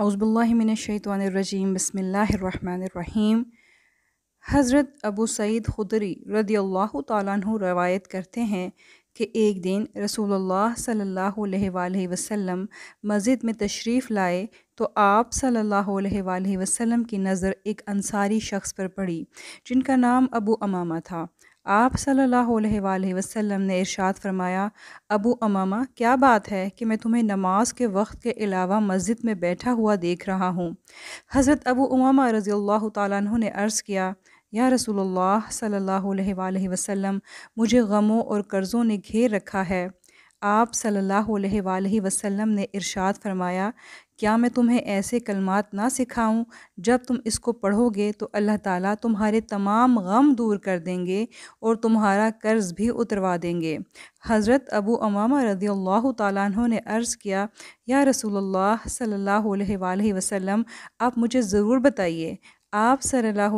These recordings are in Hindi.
अउज़बिल्लिमिनशैतरजीम बसमीम हज़रत अबू सईद खुदरी रदी अल्लाह तु रवायत करते हैं कि एक दिन रसूलुल्लाह सल्लल्लाहु अलैहि वसल्लम मस्जिद में तशरीफ़ लाए तो आप सल्लल्लाहु अलैहि वसल्लम की नज़र एक अंसारी शख्स पर पड़ी जिनका नाम अबू अमामा था आप सल्लल्लाहु अलैहि वसल्लम ने इरशाद फरमाया अबू अमामा क्या बात है कि मैं तुम्हें नमाज के वक्त के अलावा मस्जिद में बैठा हुआ देख रहा हूँ हज़रत अबू उमामा रज़ी अल्लाह तु ने अर्ज़ किया या रसूलुल्लाह सल्लल्लाहु अलैहि वसल्लम मुझे गमों और कर्ज़ों ने घेर रखा है आप सल्ला वसम ने इरशाद फरमाया क्या मैं तुम्हें ऐसे कलमात ना सिखाऊं जब तुम इसको पढ़ोगे तो अल्लाह ताला तुम्हारे तमाम गम दूर कर देंगे और तुम्हारा कर्ज़ भी उतरवा देंगे हज़रत अबू अमामा रदी अल्लाह तु ने अर्ज़ किया या रसूलुल्लाह सल्लल्लाहु वसलम वसल्लम आप मुझे ज़रूर बताइए आप सल्ला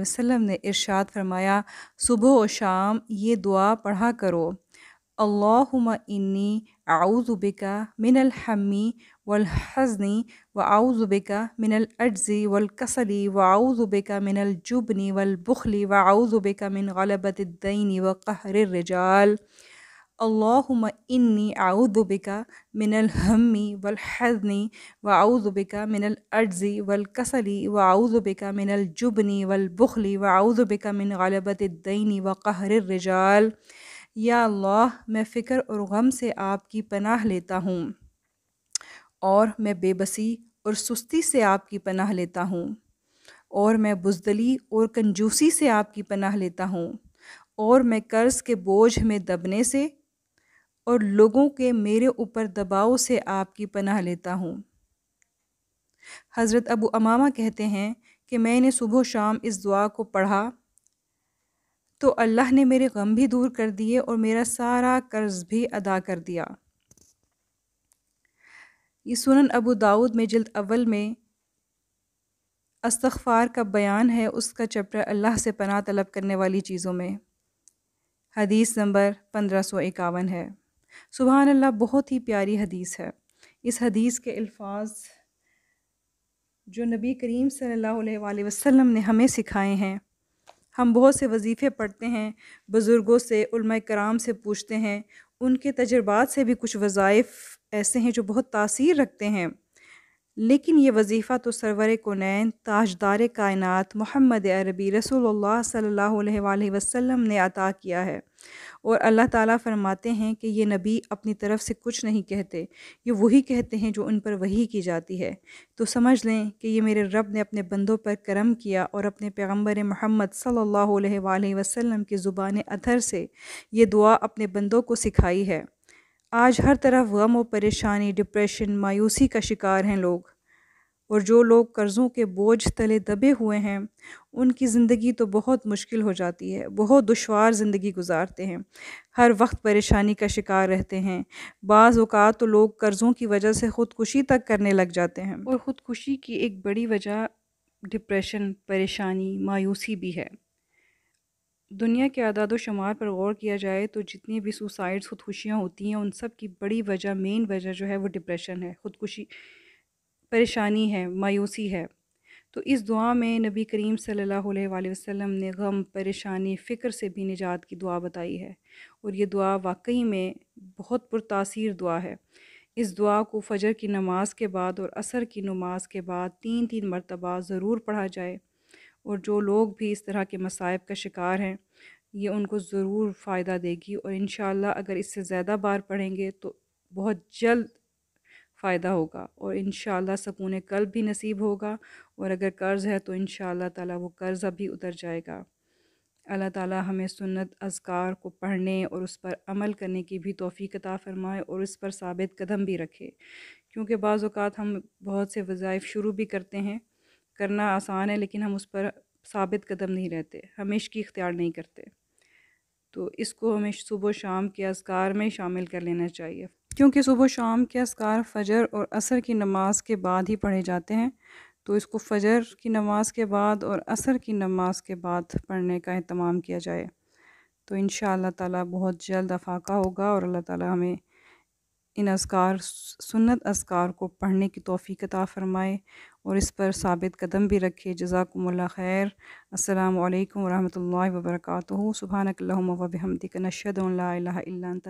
वसलम ने इरशाद फरमाया सुबह और शाम ये दुआ पढ़ा करो اللهم إني أعوذ بك من الحم والحزن وأعوذ بك من الأجز والكسل وأعوذ بك من الجبن والبخل وأعوذ بك من غلبة الدين وقهر الرجال اللهم إني أعوذ بك من الهم والحزن وأعوذ بك من الأجز والكسل وأعوذ بك من الجبن والبخل وأعوذ بك من غلبة الدين وقهر الرجال या अल्लाह मैं फ़िक्र और गम से आपकी पनाह लेता हूँ और मैं बेबसी और सुस्ती से आपकी पनाह लेता हूँ और मैं बुजदली और कंजूसी से आपकी पनाह लेता हूँ और मैं कर्ज़ के बोझ में दबने से और लोगों के मेरे ऊपर दबाव से आपकी पनाह लेता हूँ हज़रत अबू अमामा कहते हैं कि मैंने सुबह शाम इस दुआ को पढ़ा तो अल्लाह ने मेरे गम भी दूर कर दिए और मेरा सारा कर्ज भी अदा कर दिया ये सुनन अबू दाऊद में जल्द अव्वल में अस्तफ़ार का बयान है उसका चैप्टर अल्लाह से पनाह तलब करने वाली चीज़ों में हदीस नंबर पंद्रह सौ इक्यावन है सुबहान अल्लाह बहुत ही प्यारी हदीस है इस हदीस के अल्फाज जो नबी करीम सल्लल्लाहु अलैहि वसल्लम ने हमें सिखाए हैं हम बहुत से वजीफ़े पढ़ते हैं बुज़ुर्गों से कराम से पूछते हैं उनके तजुर्बात से भी कुछ वज़ाइफ़ ऐसे हैं जो बहुत तासीर रखते हैं लेकिन ये वजीफ़ा तो सरवर कोनैन ताजदार कायनत मोहम्मद अरबी रसोल्ला सल्ला वसम ने अता किया है और अल्लाह ताला फरमाते हैं कि ये नबी अपनी तरफ से कुछ नहीं कहते ये वही कहते हैं जो उन पर वही की जाती है तो समझ लें कि ये मेरे रब ने अपने बंदों पर करम किया और अपने पैगम्बर मोहम्मद सल्लल्लाहु अलैहि वसल्लम की ज़ुबान अधर से ये दुआ अपने बंदों को सिखाई है आज हर तरफ गम और परेशानी डिप्रेशन मायूसी का शिकार हैं लोग और जो लोग कर्ज़ों के बोझ तले दबे हुए हैं उनकी ज़िंदगी तो बहुत मुश्किल हो जाती है बहुत दुशवार ज़िंदगी गुजारते हैं हर वक्त परेशानी का शिकार रहते हैं बाज़ अवत तो लोग कर्ज़ों की वजह से ख़ुदकुशी तक करने लग जाते हैं और ख़ुदकुशी की एक बड़ी वजह डिप्रेशन परेशानी मायूसी भी है दुनिया के आदाद शुमार पर गौर किया जाए तो जितनी भी सुसाइड्स खुदकुशियाँ होती हैं उन सब की बड़ी वजह मेन वजह जो है वो डिप्रेशन है ख़ुदकुशी परेशानी है मायूसी है तो इस दुआ में नबी करीम सल्लल्लाहु अलैहि वसल्लम ने गम परेशानी फ़िक्र से भी निजात की दुआ बताई है और ये दुआ वाकई में बहुत पुरतासर दुआ है इस दुआ को फजर की नमाज के बाद और असर की नमाज के बाद तीन तीन मरतबा ज़रूर पढ़ा जाए और जो लोग भी इस तरह के मसाइब का शिकार हैं ये उनको ज़रूर फ़ायदा देगी और इन अगर इससे ज़्यादा बार पढ़ेंगे तो बहुत जल्द फ़ायदा होगा और इन शकून कल्ब भी नसीब होगा और अगर कर्ज़ है तो इन ताला वो कर्ज़ भी उतर जाएगा अल्लाह ताला हमें सुन्नत अजकार को पढ़ने और उस पर अमल करने की भी तोफ़ीकता फ़रमाए और इस पर साबित कदम भी रखे क्योंकि बाज़ात हम बहुत से वज़ाइफ शुरू भी करते हैं करना आसान है लेकिन हम उस पर साबित कदम नहीं रहते हमेश की इख्तियार नहीं करते तो इसको हमें सुबह शाम के असकार में शामिल कर लेना चाहिए क्योंकि सुबह शाम के असकार फ़जर और असर की नमाज के बाद ही पढ़े जाते हैं तो इसको फ़जर की नमाज़ के बाद और असर की नमाज के बाद पढ़ने का अहतमाम किया जाए तो इन ताला बहुत जल्द अफाका होगा और अल्लाह ताला हमें इन असकार सुन्नत असकार को पढ़ने की तोफ़ी कता फ़रमाए और इस पर साबित कदम भी रखे जजाकमल खैर अल्लाम वरहमल वबरक सुबह वबहमदिक नशद ला इलाहा